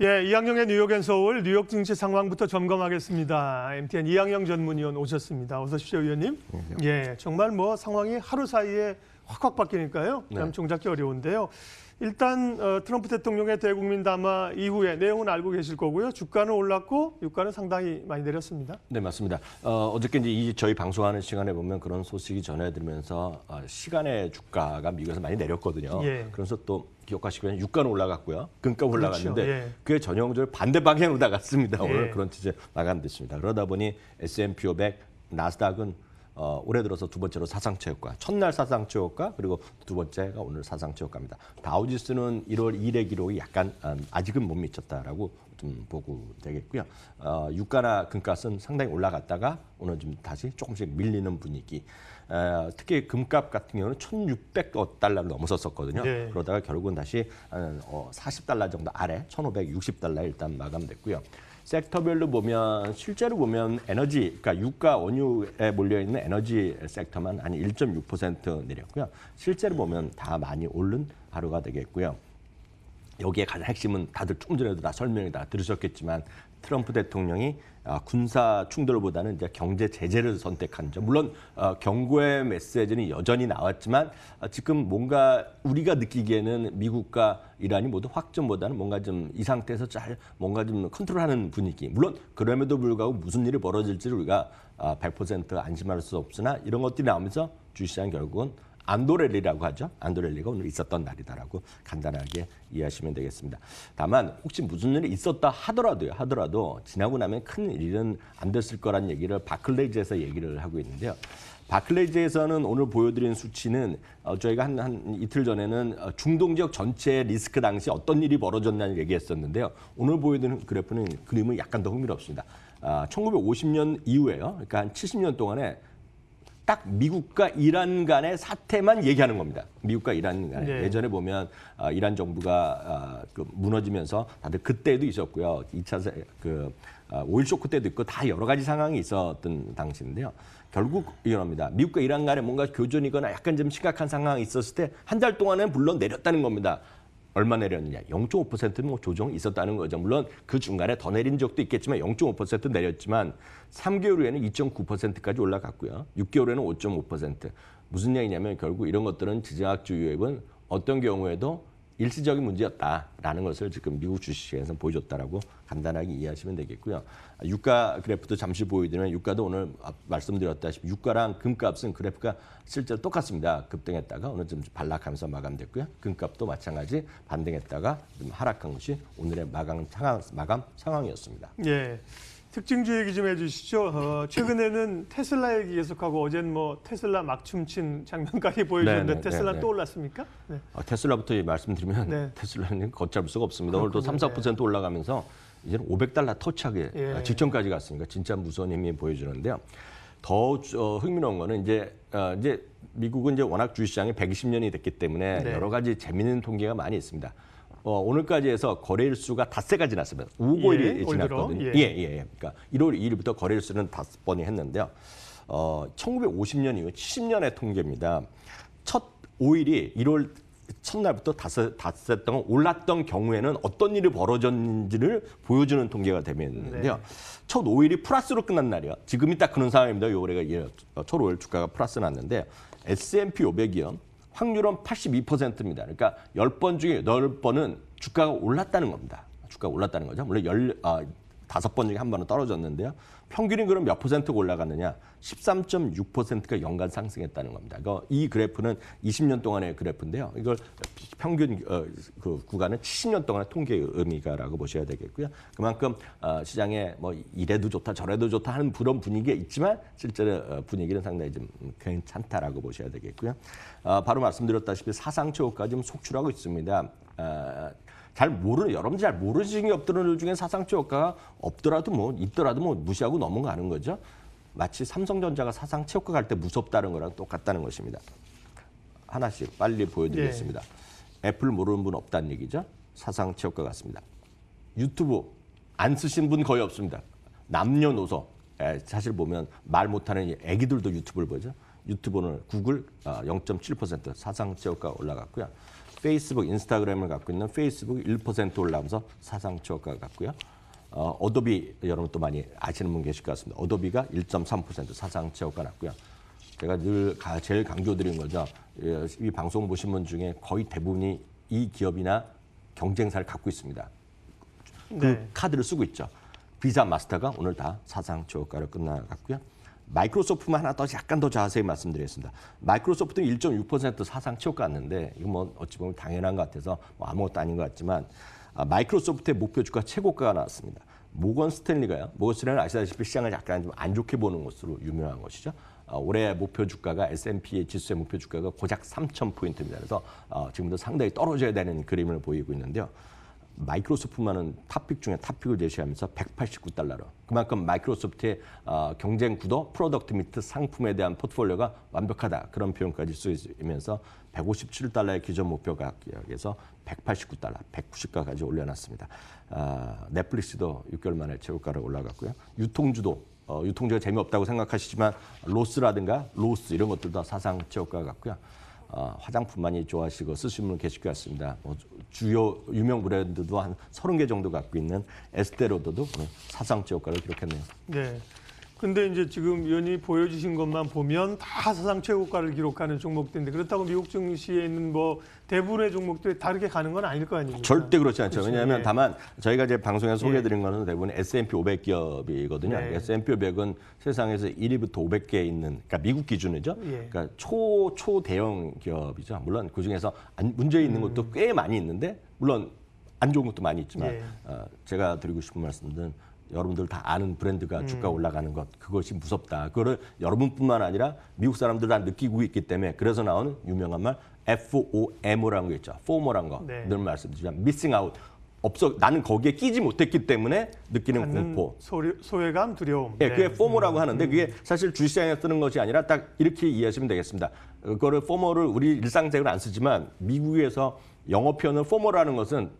예, 이학영의 뉴욕 앤 서울 뉴욕 증시 상황부터 점검하겠습니다. MTN 이학영 전문위원 오셨습니다. 어서 오십시오, 위원님. 예, 정말 뭐 상황이 하루 사이에 확확 바뀌니까요. 네. 남총잡기 어려운데요. 일단 어, 트럼프 대통령의 대국민 담화 이후에 내용은 알고 계실 거고요. 주가는 올랐고 유가는 상당히 많이 내렸습니다. 네 맞습니다. 어, 어저께 이제 저희 방송하는 시간에 보면 그런 소식이 전해드리면서 어, 시간의 주가가 미국에서 많이 내렸거든요. 예. 그래서 또 기억하시겠지 유가는 올라갔고요. 금값 그렇죠. 올라갔는데 그렇죠. 예. 그게 전형적으로 반대 방향으로 나갔습니다. 예. 오늘 그런 취재 나간 듯습니다 그러다 보니 S&P 500, 나스닥은 어, 올해 들어서 두 번째로 사상 최고가, 첫날 사상 최고가, 그리고 두 번째가 오늘 사상 최고가입니다. 다우지수는 1월 1회 기록이 약간 음, 아직은 못 미쳤다라고 좀 보고 되겠고요. 어, 유가나 금값은 상당히 올라갔다가 오늘 좀 다시 조금씩 밀리는 분위기. 어, 특히 금값 같은 경우는 1,600달러를 넘어섰었거든요. 네. 그러다가 결국은 다시 어, 40달러 정도 아래 1,560달러 에 일단 마감됐고요. 섹터별로 보면 실제로 보면 에너지, 그러니까 유가 원유에 몰려 있는 에너지 섹터만 한1.6% 내렸고요. 실제로 보면 다 많이 오른 하루가 되겠고요. 여기에 가장 핵심은 다들 조금 전에도 다 설명이 다 들으셨겠지만 트럼프 대통령이 아, 군사 충돌보다는 이제 경제 제재를 선택한 점. 물론 어, 경고의 메시지는 여전히 나왔지만 어, 지금 뭔가 우리가 느끼기에는 미국과 이란이 모두 확전보다는 뭔가 좀 이 상태에서 잘 뭔가 좀 컨트롤하는 분위기. 물론 그럼에도 불구하고 무슨 일이 벌어질지 우리가 100% 아, 안심할 수 없으나 이런 것들이 나오면서 주시장 결국은 안도렐리라고 하죠. 안도렐리가 오늘 있었던 날이다라고 간단하게 이해하시면 되겠습니다. 다만 혹시 무슨 일이 있었다 하더라도요. 하더라도 지나고 나면 큰 일은 안 됐을 거란 얘기를 바클레이즈에서 얘기를 하고 있는데요. 바클레이즈에서는 오늘 보여드린 수치는 어, 저희가 한, 한 이틀 전에는 어, 중동 지역 전체 리스크 당시 어떤 일이 벌어졌냐는 얘기했었는데요. 오늘 보여드린 그래프는 그림은 약간 더 흥미롭습니다. 아, 1950년 이후에요. 그러니까 한 70년 동안에 딱 미국과 이란 간의 사태만 얘기하는 겁니다. 미국과 이란 간에 네. 예전에 보면 아, 이란 정부가 아, 그 무너지면서 다들 그때도 있었고요. 2차 그 아, 오일 쇼크 때도 있고 다 여러 가지 상황이 있었던 당시인데요. 결국 이겁니다. 미국과 이란 간에 뭔가 교전이거나 약간 좀 심각한 상황이 있었을 때 한 달 동안은 물론 내렸다는 겁니다. 얼마 내렸느냐? 0.5%뭐 조정이 있었다는 거죠. 물론 그 중간에 더 내린 적도 있겠지만 0.5% 내렸지만 3개월 후에는 2.9%까지 올라갔고요. 6개월 후에는 5.5%. 무슨 얘기냐면 결국 이런 것들은 지자학주 유입은 어떤 경우에도 일시적인 문제였다라는 것을 지금 미국 주식시장에서 보여줬다라고 간단하게 이해하시면 되겠고요. 유가 그래프도 잠시 보여드리면 유가도 오늘 말씀드렸다시피 유가랑 금값은 그래프가 실제로 똑같습니다. 급등했다가 오늘 좀 반락하면서 마감됐고요. 금값도 마찬가지 반등했다가 좀 하락한 것이 오늘의 마감 상황, 마감 상황이었습니다. 예. 특징 주 얘기 좀 해주시죠. 어, 최근에는 테슬라 얘기 계속하고 어젠 뭐 테슬라 막춤친 장면까지 보여주셨는데 네, 네, 테슬라 네, 또 올랐습니까? 네. 아, 테슬라부터 말씀드리면 네. 테슬라는 걷잡을 수가 없습니다. 그렇군요. 오늘도 3, 4% 네. 올라가면서 이제는 500달러 터치하게 예. 아, 직전까지 갔으니까 진짜 무서운 힘이 보여주는데요. 더 어, 흥미로운 거는 이제 어, 이제 미국은 이제 워낙 주식시장이 120년이 됐기 때문에 네. 여러 가지 재미있는 통계가 많이 있습니다. 어, 오늘까지 해서 거래일수가 닷새까 지났습니다. 5고일이 예, 지났거든요. 예. 예, 예. 예. 그러니까 1월 2일부터 거래일수는 다섯 번이 했는데요. 어, 1950년 이후 70년의 통계입니다. 첫 5일이 1월 첫날부터 다섯 다섯 동안 올랐던 경우에는 어떤 일이 벌어졌는지를 보여주는 통계가 되는데요 네. 첫 5일이 플러스로 끝난 날이요. 지금이 딱 그런 상황입니다. 요래가 어, 첫 5일 주가가 플러스 났는데 S&P 500이요. 확률은 82%입니다. 그러니까 10번 중에 8번은 주가가 올랐다는 겁니다. 주가가 올랐다는 거죠. 물론 열, 아, 다섯 번 중에 한 번은 떨어졌는데요. 평균이 그럼 몇 퍼센트가 올라갔느냐? 13.6%가 연간 상승했다는 겁니다. 이 그래프는 20년 동안의 그래프인데요. 이걸 평균 어, 그 구간은 70년 동안의 통계의 미가라고 보셔야 되겠고요. 그만큼 어, 시장에 뭐 이래도 좋다 저래도 좋다 하는 그런 분위기가 있지만 실제로 어, 분위기는 상당히 좀 괜찮다라고 보셔야 되겠고요. 바로 말씀드렸다시피 사상 최고까지 속출하고 있습니다. 잘 모르는 여러분 잘 모르시는 기업들 그 중에 사상치 효과가 없더라도 뭐 있더라도 뭐 무시하고 넘어가는 거죠. 마치 삼성전자가 사상 최고가 갈 때 무섭다는 거랑 똑같다는 것입니다. 하나씩 빨리 보여드리겠습니다. 네. 애플 모르는 분 없다는 얘기죠. 사상 최고가 같습니다. 유튜브 안 쓰신 분 거의 없습니다. 남녀노소 에, 예, 사실 보면 말 못하는 애기들도 유튜브를 보죠. 유튜브는 구글 0.7% 사상 최고가 올라갔고요. 페이스북, 인스타그램을 갖고 있는 페이스북 1% 올라오면서 사상 초과 같고요. 어, 어도비 여러분 또 많이 아시는 분 계실 것 같습니다. 어도비가 1.3% 사상 최고가 났고요. 제가 늘 가, 제일 강조드린 거죠. 예, 이 방송 보신 분 중에 거의 대부분이 이 기업이나 경쟁사를 갖고 있습니다. 그 네. 카드를 쓰고 있죠. 비자 마스터가 오늘 다 사상 최고가로 끝나갔고요. 마이크로소프트만 하나 더 약간 더 자세히 말씀드리겠습니다. 마이크로소프트 1.6% 사상 치고갔는데 이건 뭐 어찌 보면 당연한 것 같아서 뭐 아무것도 아닌 것 같지만 아, 마이크로소프트의 목표 주가 최고가가 나왔습니다. 모건 스탠리가요. 모건 스탠리는 아시다시피 시장을 약간 좀 안 좋게 보는 것으로 유명한 것이죠. 어, 올해 목표 주가가 S&P 지수의 목표 주가가 고작 3,000포인트입니다. 그래서 어, 지금도 상당히 떨어져야 되는 그림을 보이고 있는데요. 마이크로소프트만은 탑픽 중에 탑픽을 제시하면서 189달러로 그만큼 마이크로소프트의 어, 경쟁 구도, 프로덕트 미트 상품에 대한 포트폴리오가 완벽하다 그런 표현까지 쓰이면서 157달러의 기존 목표 가격에서 189달러, 190가까지 올려놨습니다. 아, 넷플릭스도 6개월 만에 최고가를 올라갔고요. 유통주도 어, 유통주가 재미없다고 생각하시지만 로스라든가 로스 이런 것들도 사상 최고가 같고요. 어, 화장품많이 좋아하시고 쓰시는 분 계실 것 같습니다. 뭐 주요 유명 브랜드도 한 30개 정도 갖고 있는 에스테로더도사상최고가를 기록했네요. 네. 근데 이제 지금 위원님이 보여주신 것만 보면 다 사상 최고가를 기록하는 종목들인데 그렇다고 미국 증시에 있는 뭐 대부분의 종목들이 다르게 가는 건 아닐 거 아닙니까? 절대 그렇지 않죠. 왜냐하면 예. 다만 저희가 이제 방송에서 예. 소개해드린 예. 거는 대부분 S&P 500 기업이거든요. 예. S&P 500은 세상에서 1위부터 500개 있는, 그러니까 미국 기준이죠. 예. 그러니까 초, 초대형 기업이죠. 물론 그중에서 문제 있는 음. 것도 음. 꽤 많이 있는데 물론 안 좋은 것도 많이 있지만 예. 어, 제가 드리고 싶은 말씀은 여러분들 다 아는 브랜드가 음. 주가 올라가는 것 그것이 무섭다. 그거를 여러분뿐만 아니라 미국 사람들 다 느끼고 있기 때문에 그래서 나오는 유명한 말 FOMO라는 게 있죠. FOMO라는 거. 네. 늘 말씀드리지만 미싱 아웃. 없어 나는 거기에 끼지 못했기 때문에 느끼는 공포. 소리, 소외감, 두려움. 예, 네. 그게 포모라고 음. 하는데 그게 사실 주식시장에 쓰는 것이 아니라 딱 이렇게 이해하시면 되겠습니다. 그거를 포모를 우리 일상생활 안 쓰지만 미국에서 영어 표현을 포모라는 것은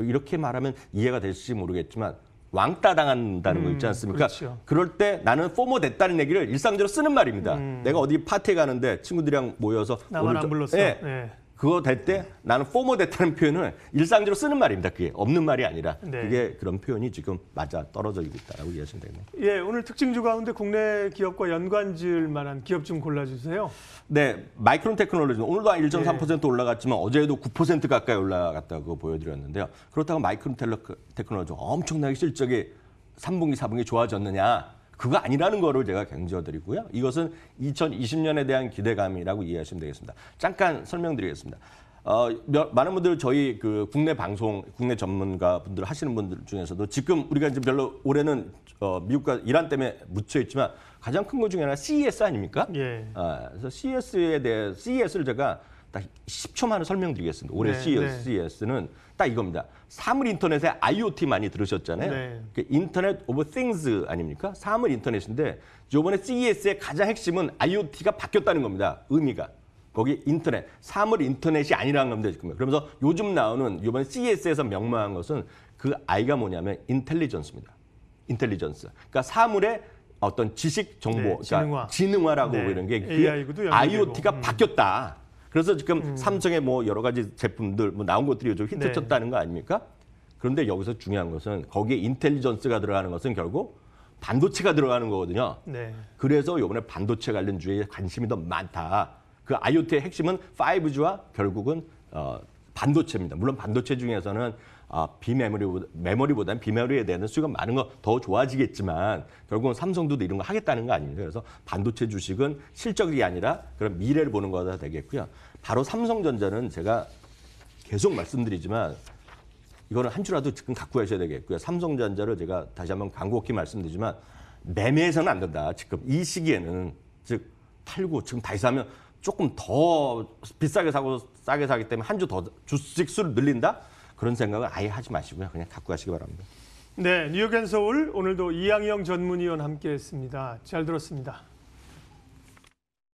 이렇게 말하면 이해가 될지 모르겠지만 왕따 당한다는 음, 거 있지 음, 않습니까? 그러니까 그렇죠. 그럴 때 나는 포모 됐다는 얘기를 일상적으로 쓰는 말입니다. 음. 내가 어디 파티에 가는데 친구들이랑 모여서 나만 오늘 안 불렀어. 예, 네. 그거 될 때 나는 포머 됐다는 표현을 일상적으로 쓰는 말입니다. 그게 없는 말이 아니라 네. 그게 그런 표현이 지금 맞아 떨어져 있다라고 이해하시면 되겠네요. 예, 오늘 특징주 가운데 국내 기업과 연관 지을 만한 기업 좀 골라주세요. 네, 마이크론 테크놀로지 오늘도 1.3% 예. 올라갔지만 어제도 9% 가까이 올라갔다고 보여드렸는데요. 그렇다고 마이크론 테크놀로지 엄청나게 실적이 3분기, 4분기 좋아졌느냐 그거 아니라는 거를 제가 경지드리고요 이것은 2020년에 대한 기대감이라고 이해하시면 되겠습니다. 잠깐 설명드리겠습니다. 어, 많은 분들 저희 그 국내 방송, 국내 전문가 분들 하시는 분들 중에서도 지금 우리가 이제 별로 올해는 어, 미국과 이란 때문에 묻혀 있지만 가장 큰 것 중에 하나 CES 아닙니까? 예. 아, 그래서 CES에 대해 CES를 제가 딱 10초만에 설명드리겠습니다. 올해 네, CES, c e 는딱 이겁니다. 사물 인터넷의 IoT 많이 들으셨잖아요. 네. 그 인터넷 오브 띵스 아닙니까? 사물 인터넷인데 요번에 CES의 가장 핵심은 IoT가 바뀌었다는 겁니다. 의미가. 거기 인터넷, 사물 인터넷이 아니라는 겁니다. 지금. 그러면서 요즘 나오는 요번 CES에서 명망한 것은 그아이가 뭐냐면 인텔리전스입니다. 인텔리전스. 그러니까 사물의 어떤 지식 정보, 네, 그러니까 지능화. 라고 네. 이런 게그 IoT가 되 바뀌었다. 그래서 지금 음. 삼성의 뭐 여러 가지 제품들 뭐 나온 것들이 좀 힌트쳤다는 네. 거 아닙니까? 그런데 여기서 중요한 것은 거기에 인텔리전스가 들어가는 것은 결국 반도체가 들어가는 거거든요. 네. 그래서 이번에 반도체 관련 주에 관심이 더 많다. 그 IoT의 핵심은 5G와 결국은 어, 반도체입니다. 물론 반도체 중에서는 아, 비메모리보다 메모리보다는 비메모리에 대한 수요가 많은 거 더 좋아지겠지만 결국은 삼성도 이런 거 하겠다는 거 아닙니까? 그래서 반도체 주식은 실적이 아니라 그런 미래를 보는 거다 되겠고요. 바로 삼성전자는 제가 계속 말씀드리지만 이거는 한 주라도 지금 갖고 계셔야 되겠고요. 삼성전자를 제가 다시 한번 간곡히 말씀드리지만 매매해서는 안 된다. 지금 이 시기에는 즉 팔고 지금 다시 하면 조금 더 비싸게 사고 싸게 사기 때문에 한 주 더 주식 수를 늘린다? 그런 생각을 아예 하지 마시고요. 그냥 갖고 가시기 바랍니다. 네, 뉴욕 앤 서울 오늘도 이양영 전문위원 함께했습니다. 잘 들었습니다.